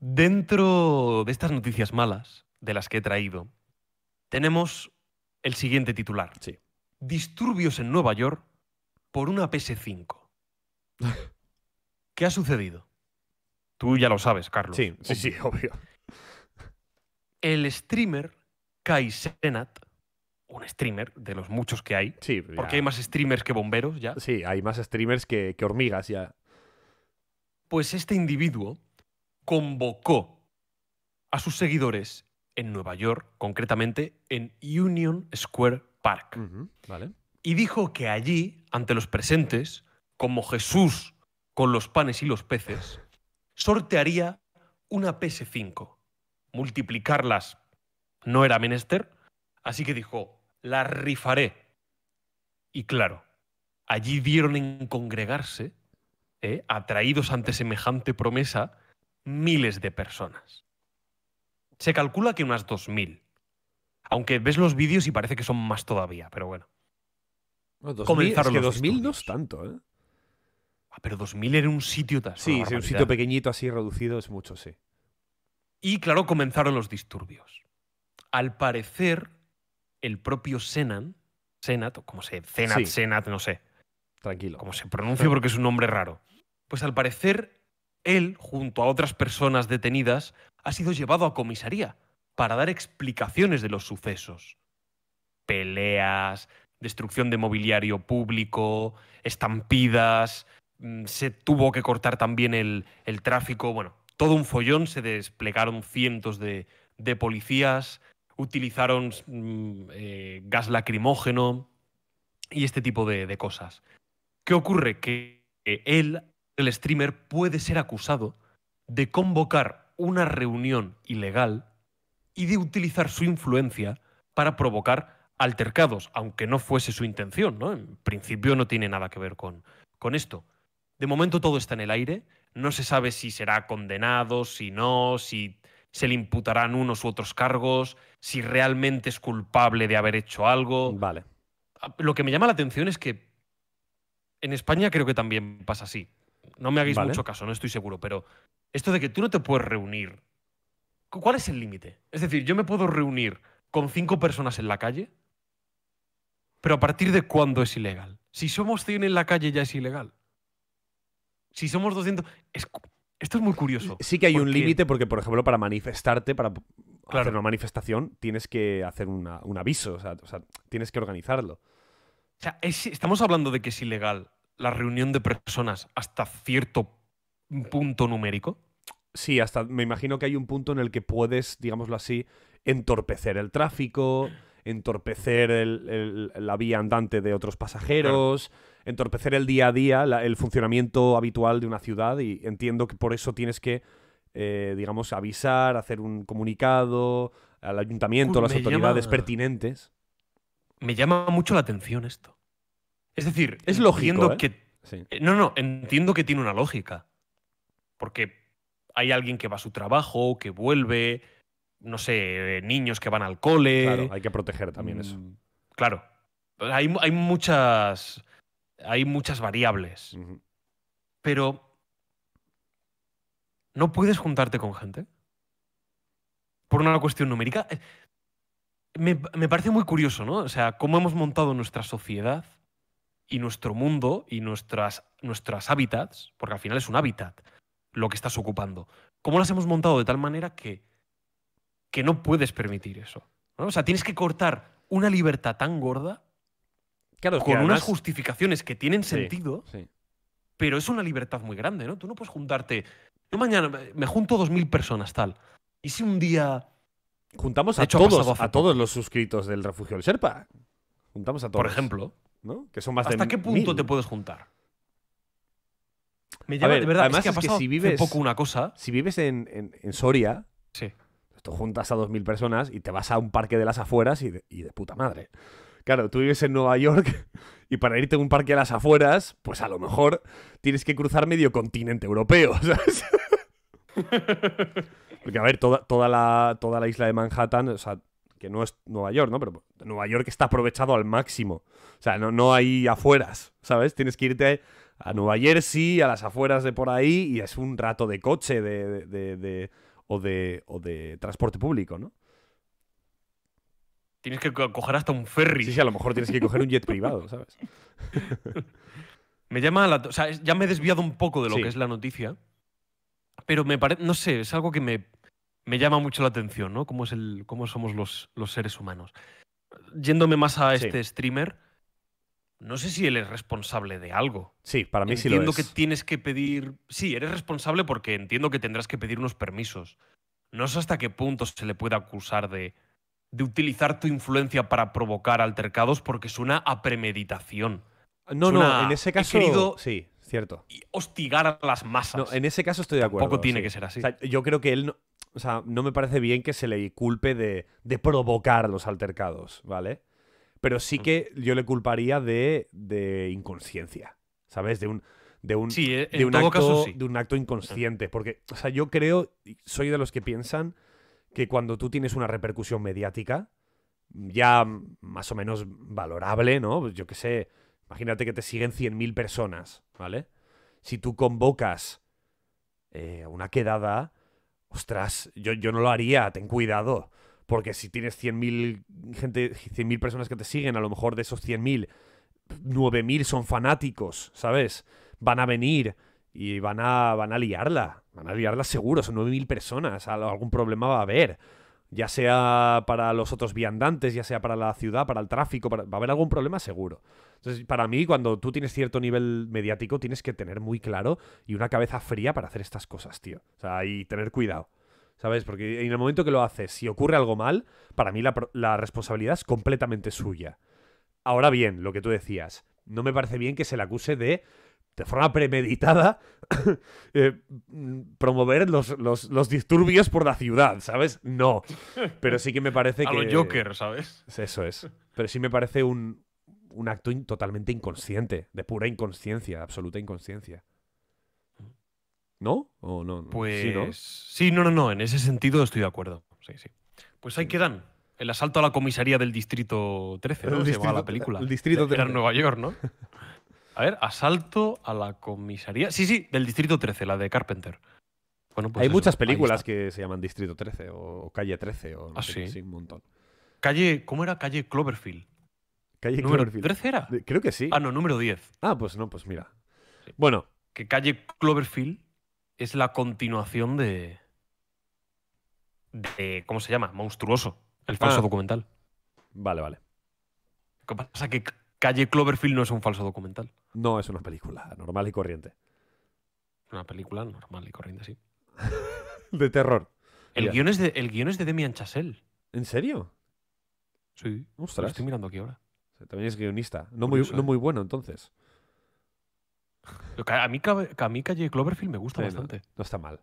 Dentro de estas noticias malas de las que he traído, tenemos el siguiente titular. Disturbios en Nueva York por una PS5. ¿Qué ha sucedido? Tú ya lo sabes, Carlos. Sí, sí, obvio. El streamer Kai Senat, un streamer de los muchos que hay, porque hay más streamers que bomberos ya. Sí, hay más streamers que, que hormigas ya. Pues este individuo convocó a sus seguidores en Nueva York, concretamente en Union Square Park. Y dijo que allí, ante los presentes, como Jesús con los panes y los peces, sortearía una PS5. Multiplicarlas no era menester, así que dijo, la rifaré. Y claro, allí dieron en congregarse, ¿eh? atraídos ante semejante promesa, miles de personas. Se calcula que unas 2.000. Aunque ves los vídeos y parece que son más todavía, pero bueno. No, 2000, Comenzaron es que 2000 no es tanto, ¿eh? Ah, pero 2000 era un sitio tan. Sí, un sitio pequeñito así reducido es mucho, sí. Y claro, comenzaron los disturbios. Al parecer, el propio Senan, Senat, o como se, Senat, Senat, no sé. Tranquilo. Como se pronuncia porque es un nombre raro. Pues al parecer, él, junto a otras personas detenidas, ha sido llevado a comisaría para dar explicaciones de los sucesos. Peleas, destrucción de mobiliario público, estampidas, mm, se tuvo que cortar también el, tráfico, bueno, todo un follón, se desplegaron cientos de, policías, utilizaron mm, eh, gas lacrimógeno y este tipo de, de cosas. ¿Qué ocurre? Que él el streamer puede ser acusado de convocar una reunión ilegal y de utilizar su influencia para provocar altercados, aunque no fuese su intención, ¿no? En principio no tiene nada que ver con, con esto. De momento todo está en el aire, no se sabe si será condenado, si no, si se le imputarán unos u otros cargos, si realmente es culpable de haber hecho algo. Vale. Lo que me llama la atención es que en España creo que también pasa así. No me hagáis mucho caso, no estoy seguro, pero esto de que tú no te puedes reunir, ¿cuál es el límite? Es decir, yo me puedo reunir con cinco personas en la calle, pero ¿a partir de cuándo es ilegal? Si somos 100 en la calle ya es ilegal. Si somos 200... Esto es muy curioso. Sí que hay un límite porque, por ejemplo, para manifestarte, para hacer una manifestación, tienes que hacer un aviso, o sea, tienes que organizarlo. O sea, estamos hablando de que es ilegal la reunión de personas hasta cierto punto numérico. Sí, hasta me imagino que hay un punto en el que puedes, digámoslo así, entorpecer el tráfico, entorpecer la vía andante de otros pasajeros, entorpecer el día a día, el funcionamiento habitual de una ciudad y entiendo que por eso tienes que, eh, digamos, avisar, hacer un comunicado al ayuntamiento, a las autoridades pertinentes. Me llama mucho la atención esto. Es decir, es lógico. ¿eh? que. Eh, no, no, entiendo que tiene una lógica. Porque hay alguien que va a su trabajo, que vuelve, no sé, eh, niños que van al cole. Claro, hay que proteger también mm, eso. Claro. Hay, muchas. Hay muchas variables. Pero. ¿No puedes juntarte con gente? Por una cuestión numérica. Me, me, parece muy curioso, ¿no? O sea, cómo hemos montado nuestra sociedad y nuestro mundo y nuestras, hábitats, porque al final es un hábitat lo que estás ocupando. ¿Cómo las hemos montado de tal manera que, que no puedes permitir eso? O sea, tienes que cortar una libertad tan gorda con unas justificaciones que tienen sentido, pero es una libertad muy grande, ¿no? Tú no puedes juntarte. Yo mañana me junto dos mil personas, tal. Y si un día. Juntamos a todos, a todos los suscritos del refugio del Sherpa. Juntamos a todos. Por ejemplo. ¿no? Que son más ¿Hasta qué punto te puedes juntar? Me lleva, a de verdad, además que, ha pasado si vives, poco una cosa. Si vives en, Soria, sí. tú juntas a 2.000 personas y te vas a un parque de las afueras y de, puta madre. Claro, tú vives en Nueva York y para irte a un parque de las afueras, pues a lo mejor tienes que cruzar medio continente europeo, Porque, a ver, toda, toda, la, toda la isla de Manhattan, que no es Nueva York, ¿no? Pero Nueva York está aprovechado al máximo. O sea, no, hay afueras, ¿sabes? Tienes que irte a Nueva Jersey, a las afueras de por ahí, y es un rato de coche de, de, o, de, transporte público, ¿no? Tienes que coger hasta un ferry. Sí, sí, a lo mejor tienes que coger un jet privado, ¿sabes? me llama la... O sea, ya me he desviado un poco de lo que es la noticia, pero me parece... No sé, es algo que me me llama mucho la atención, ¿no? Cómo, es el, cómo somos los, seres humanos. Yéndome más a este streamer, no sé si él es responsable de algo. Sí, para mí sí lo es. Entiendo que tienes que pedir. Sí, eres responsable porque entiendo que tendrás que pedir unos permisos. No sé hasta qué punto se le puede acusar de, utilizar tu influencia para provocar altercados porque suena a premeditación. No, no, en ese caso. Sí, cierto. Y hostigar a las masas. No, en ese caso estoy de acuerdo. Poco tiene que ser así. yo creo que él no, o sea, no me parece bien que se le culpe de, de provocar los altercados, ¿vale? Pero sí mm. que yo le culparía de, de inconsciencia, ¿sabes? De un, de un, eh, de un acto, de un acto inconsciente. Porque, o sea, yo creo, soy de los que piensan que cuando tú tienes una repercusión mediática, ya más o menos valorable, ¿no? Pues yo qué sé, imagínate que te siguen 100.000 personas, ¿vale? Si tú convocas eh, una quedada, ostras, yo, no lo haría, ten cuidado. Porque si tienes 100.000 gente, mil personas que te siguen, a lo mejor de esos 100.000, 9.000 son fanáticos, ¿sabes? Van a venir y van a, van a liarla. Van a liarla seguro, son 9.000 personas. Algún problema va a haber. Ya sea para los otros viandantes, ya sea para la ciudad, para el tráfico, va a haber algún problema seguro. Entonces, para mí, cuando tú tienes cierto nivel mediático, tienes que tener muy claro y una cabeza fría para hacer estas cosas, tío. O sea, y tener cuidado. ¿Sabes? Porque en el momento que lo haces, si ocurre algo mal, para mí la, responsabilidad es completamente suya. Ahora bien, lo que tú decías, no me parece bien que se le acuse de de forma premeditada eh, promover los, disturbios por la ciudad, ¿sabes? No. Pero sí que me parece que. A Joker, ¿sabes? Eso es. Pero sí me parece un, un acto totalmente inconsciente, de pura inconsciencia, absoluta inconsciencia. ¿No? ¿O no? Pues sí ¿no? no, no, en ese sentido estoy de acuerdo. Sí, sí. Pues ahí mm. quedan. El asalto a la comisaría del Distrito 13, ¿no? Se distrito, la película. El Distrito 13. Era Nueva York, ¿no? A ver, asalto a la comisaría. Sí, sí, del Distrito 13, la de Carpenter. Bueno, pues Hay muchas películas que se llaman Distrito 13 o Calle 13 o ah, sí. un montón. Calle, ¿cómo era? Calle Cloverfield. Calle Cloverfield. 13 Creo que sí. Ah, no, número 10. Ah, pues no, pues mira. Bueno. Que Calle Cloverfield es la continuación de. ¿Cómo se llama? Monstruoso. El falso ah. documental. Vale, vale. ¿Qué pasa que Calle Cloverfield no es un falso documental. No, es una película normal y corriente. Una película normal y corriente, sí. de terror. El es de, el guión es de Demian Chassel. ¿En serio? Sí. Ostras. Lo estoy mirando aquí ahora. También es guionista. No, eh. muy, bueno, entonces. A mí, a mí Calle Cloverfield me gusta bastante. no, está mal.